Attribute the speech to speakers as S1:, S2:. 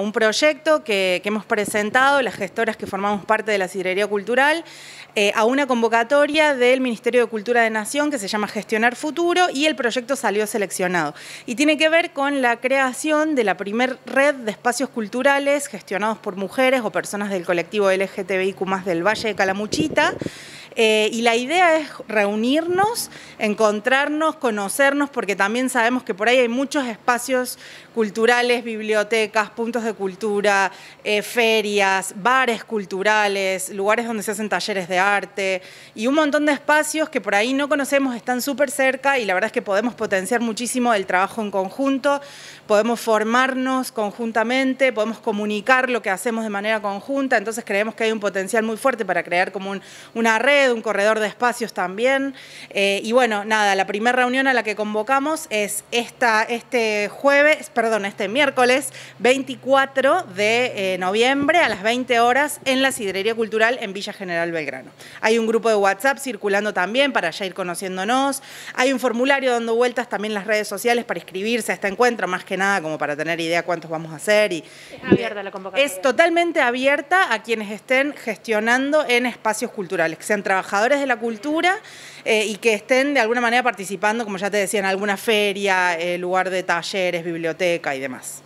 S1: Un proyecto que, hemos presentado, las gestoras que formamos parte de la Sidrería Cultural, eh, a una convocatoria del Ministerio de Cultura de Nación que se llama Gestionar Futuro y el proyecto salió seleccionado. Y tiene que ver con la creación de la primer red de espacios culturales gestionados por mujeres o personas del colectivo LGTBIQ del Valle de Calamuchita. Eh, y la idea es reunirnos, encontrarnos, conocernos, porque también sabemos que por ahí hay muchos espacios culturales, bibliotecas, puntos de cultura, eh, ferias, bares culturales, lugares donde se hacen talleres de arte y un montón de espacios que por ahí no conocemos, están súper cerca y la verdad es que podemos potenciar muchísimo el trabajo en conjunto, podemos formarnos conjuntamente, podemos comunicar lo que hacemos de manera conjunta, entonces creemos que hay un potencial muy fuerte para crear como una red de un corredor de espacios también. Eh, y bueno, nada, la primera reunión a la que convocamos es esta, este jueves, perdón, este miércoles 24 de eh, noviembre a las 20 horas en la Sidrería Cultural en Villa General Belgrano. Hay un grupo de WhatsApp circulando también para ya ir conociéndonos. Hay un formulario dando vueltas también en las redes sociales para inscribirse a este encuentro, más que nada como para tener idea cuántos vamos a hacer. Y, es totalmente abierta a quienes estén gestionando en espacios culturales, que trabajadores de la cultura eh, y que estén de alguna manera participando, como ya te decía, en alguna feria, eh, lugar de talleres, biblioteca y demás.